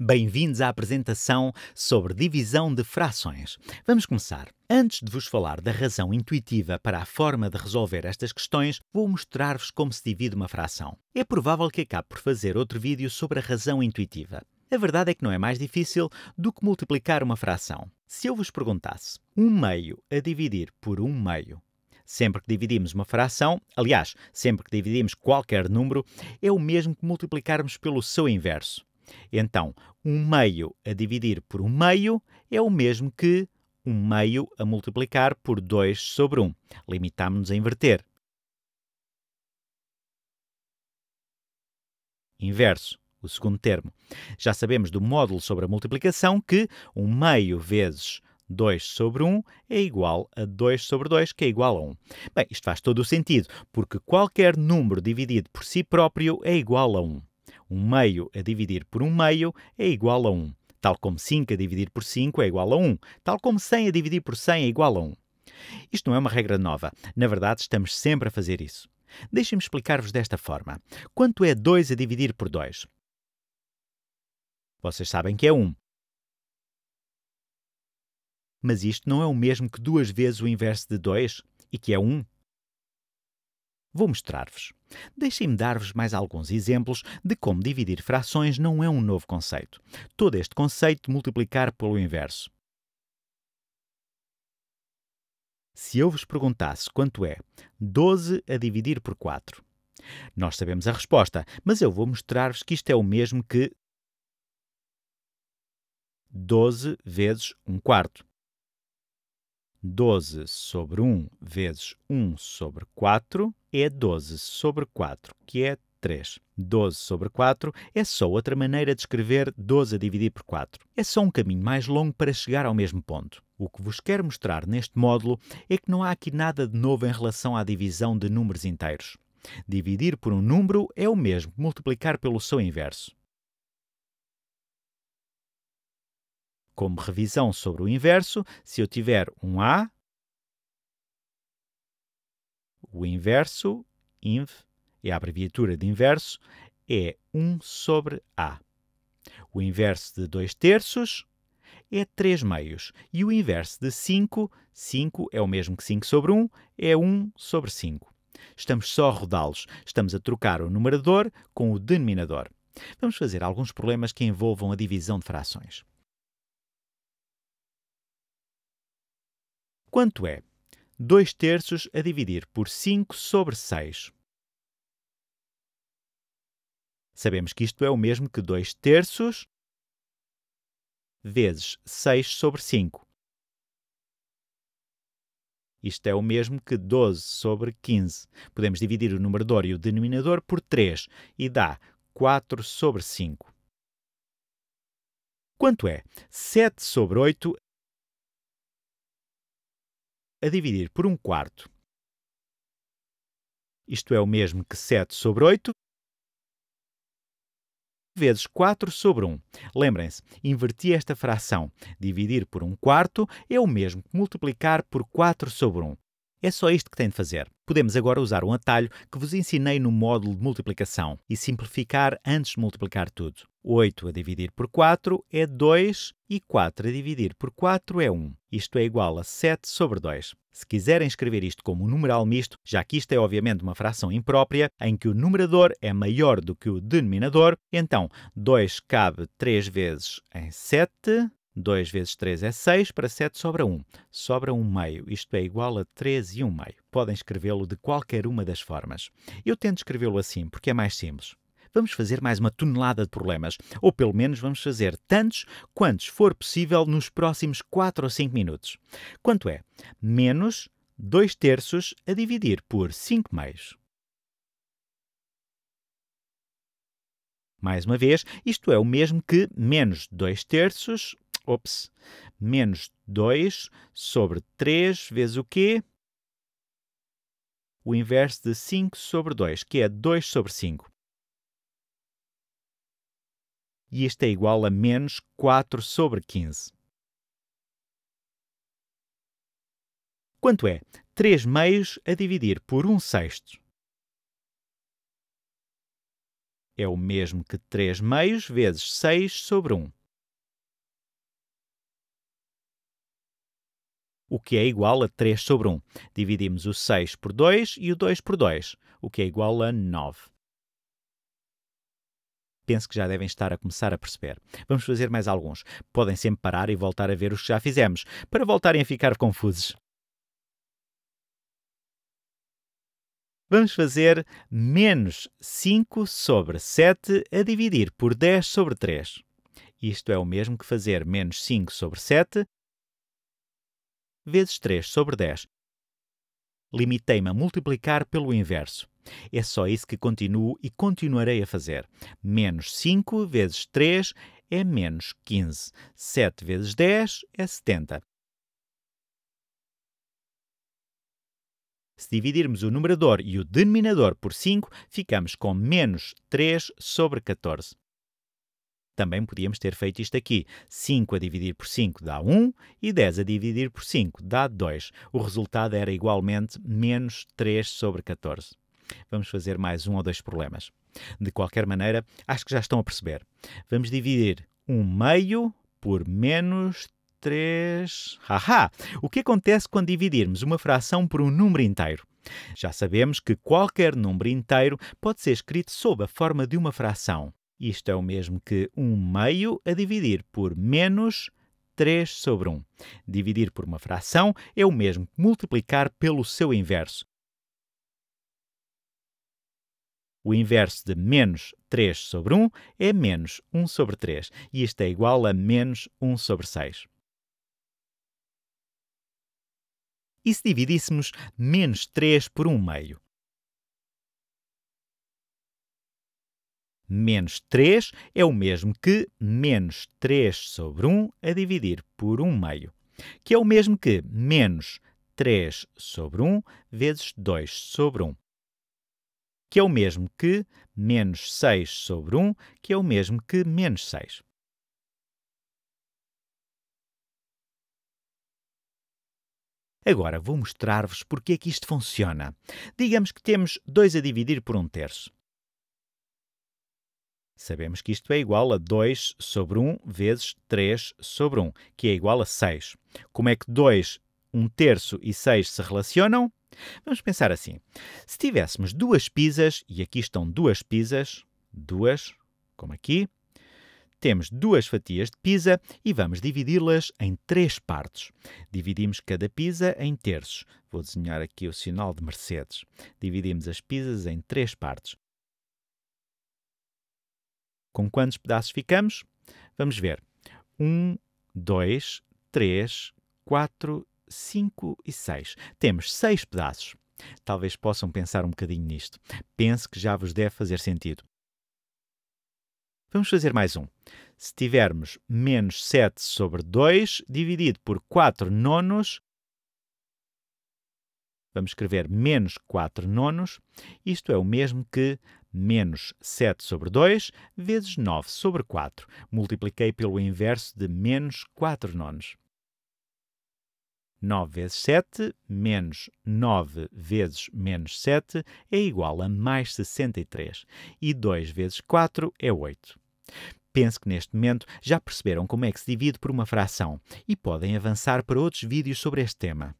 Bem-vindos à apresentação sobre divisão de frações. Vamos começar. Antes de vos falar da razão intuitiva para a forma de resolver estas questões, vou mostrar-vos como se divide uma fração. É provável que acabe por fazer outro vídeo sobre a razão intuitiva. A verdade é que não é mais difícil do que multiplicar uma fração. Se eu vos perguntasse um meio a dividir por um meio, sempre que dividimos uma fração, aliás, sempre que dividimos qualquer número, é o mesmo que multiplicarmos pelo seu inverso. Então, um meio a dividir por um meio é o mesmo que um meio a multiplicar por 2 sobre 1. Limitamos-nos a inverter. Inverso, o segundo termo. Já sabemos do módulo sobre a multiplicação que um meio vezes 2 sobre 1 é igual a 2 sobre 2, que é igual a 1. Bem, isto faz todo o sentido, porque qualquer número dividido por si próprio é igual a 1. Um meio a dividir por um meio é igual a 1, tal como 5 a dividir por 5 é igual a 1, tal como 100 a dividir por 100 é igual a 1. Isto não é uma regra nova, na verdade estamos sempre a fazer isso. Deixem-me explicar-vos desta forma. Quanto é 2 a dividir por 2? Vocês sabem que é 1. Mas isto não é o mesmo que duas vezes o inverso de 2 e que é 1? Vou mostrar-vos. Deixem-me dar-vos mais alguns exemplos de como dividir frações não é um novo conceito. Todo este conceito de multiplicar pelo inverso. Se eu vos perguntasse quanto é 12 a dividir por 4, nós sabemos a resposta, mas eu vou mostrar-vos que isto é o mesmo que 12 vezes 1 quarto. 12 sobre 1 vezes 1 sobre 4 é 12 sobre 4, que é 3. 12 sobre 4 é só outra maneira de escrever 12 a dividir por 4. É só um caminho mais longo para chegar ao mesmo ponto. O que vos quero mostrar neste módulo é que não há aqui nada de novo em relação à divisão de números inteiros. Dividir por um número é o mesmo que multiplicar pelo seu inverso. Como revisão sobre o inverso, se eu tiver um A, o inverso, inv, é a abreviatura de inverso, é 1 sobre A. O inverso de 2 terços é 3 meios. E o inverso de 5, 5 é o mesmo que 5 sobre 1, é 1 sobre 5. Estamos só a rodá-los, estamos a trocar o numerador com o denominador. Vamos fazer alguns problemas que envolvam a divisão de frações. Quanto é 2 terços a dividir por 5 sobre 6. Sabemos que isto é o mesmo que 2 terços vezes 6 sobre 5. Isto é o mesmo que 12 sobre 15. Podemos dividir o numerador e o denominador por 3 e dá 4 sobre 5. Quanto é? 7 sobre 8 a dividir por 1 quarto. Isto é o mesmo que 7 sobre 8 vezes 4 sobre 1. Lembrem-se, inverti esta fração. Dividir por 1 quarto é o mesmo que multiplicar por 4 sobre 1. É só isto que tem de fazer. Podemos agora usar um atalho que vos ensinei no módulo de multiplicação e simplificar antes de multiplicar tudo. 8 a dividir por 4 é 2 e 4 a dividir por 4 é 1. Isto é igual a 7 sobre 2. Se quiserem escrever isto como um numeral misto, já que isto é obviamente uma fração imprópria, em que o numerador é maior do que o denominador, então 2 cabe 3 vezes em 7, 2 vezes 3 é 6, para 7 sobra 1. Sobra 1 meio, isto é igual a 3 e 1 meio. Podem escrevê-lo de qualquer uma das formas. Eu tento escrevê-lo assim, porque é mais simples vamos fazer mais uma tonelada de problemas, ou pelo menos vamos fazer tantos quantos for possível nos próximos 4 ou 5 minutos. Quanto é? Menos 2 terços a dividir por 5 meios. Mais uma vez, isto é o mesmo que menos 2 terços, ops, menos 2 sobre 3 vezes o quê? O inverso de 5 sobre 2, que é 2 sobre 5 e isto é igual a menos 4 sobre 15. Quanto é 3 meios a dividir por 1 sexto? É o mesmo que 3 meios vezes 6 sobre 1. o que é igual a 3 sobre 1. Dividimos o 6 por 2 e o 2 por 2, o que é igual a 9 penso que já devem estar a começar a perceber. Vamos fazer mais alguns. Podem sempre parar e voltar a ver os que já fizemos, para voltarem a ficar confusos. Vamos fazer menos 5 sobre 7 a dividir por 10 sobre 3. Isto é o mesmo que fazer menos 5 sobre 7 vezes 3 sobre 10 limitei-me a multiplicar pelo inverso. É só isso que continuo e continuarei a fazer. Menos 5 vezes 3 é menos 15. 7 vezes 10 é 70. Se dividirmos o numerador e o denominador por 5, ficamos com menos 3 sobre 14. Também podíamos ter feito isto aqui. 5 a dividir por 5 dá 1 e 10 a dividir por 5 dá 2. O resultado era igualmente menos 3 sobre 14. Vamos fazer mais um ou dois problemas. De qualquer maneira, acho que já estão a perceber. Vamos dividir 1 meio por menos 3. Haha! O que acontece quando dividirmos uma fração por um número inteiro? Já sabemos que qualquer número inteiro pode ser escrito sob a forma de uma fração. Isto é o mesmo que 1 meio a dividir por menos 3 sobre 1. Dividir por uma fração é o mesmo que multiplicar pelo seu inverso. O inverso de menos 3 sobre 1 é menos 1 sobre 3, e isto é igual a menos 1 sobre 6. E se dividíssemos menos 3 por 1 meio? menos 3 é o mesmo que menos 3 sobre 1 a dividir por 1 meio, que é o mesmo que menos 3 sobre 1 vezes 2 sobre 1, que é o mesmo que menos 6 sobre 1, que é o mesmo que menos 6. Agora vou mostrar-vos porque é que isto funciona. Digamos que temos 2 a dividir por 1 terço. Sabemos que isto é igual a 2 sobre 1 vezes 3 sobre 1, que é igual a 6. Como é que 2, 1 terço e 6 se relacionam? Vamos pensar assim. Se tivéssemos duas pizzas, e aqui estão duas pizzas, duas, como aqui, temos duas fatias de pizza e vamos dividi-las em três partes. Dividimos cada pizza em terços. Vou desenhar aqui o sinal de Mercedes. Dividimos as pizzas em três partes. Com quantos pedaços ficamos? Vamos ver. 1, 2, 3, 4, 5 e 6. Temos 6 pedaços. Talvez possam pensar um bocadinho nisto. Penso que já vos deve fazer sentido. Vamos fazer mais um. Se tivermos menos 7 sobre 2 dividido por 4 nonos, vamos escrever menos 4 nonos. Isto é o mesmo que menos 7 sobre 2 vezes 9 sobre 4. Multipliquei pelo inverso de menos 4 nonos. 9 vezes 7 menos 9 vezes menos 7 é igual a mais 63. E 2 vezes 4 é 8. Penso que neste momento já perceberam como é que se divide por uma fração e podem avançar para outros vídeos sobre este tema.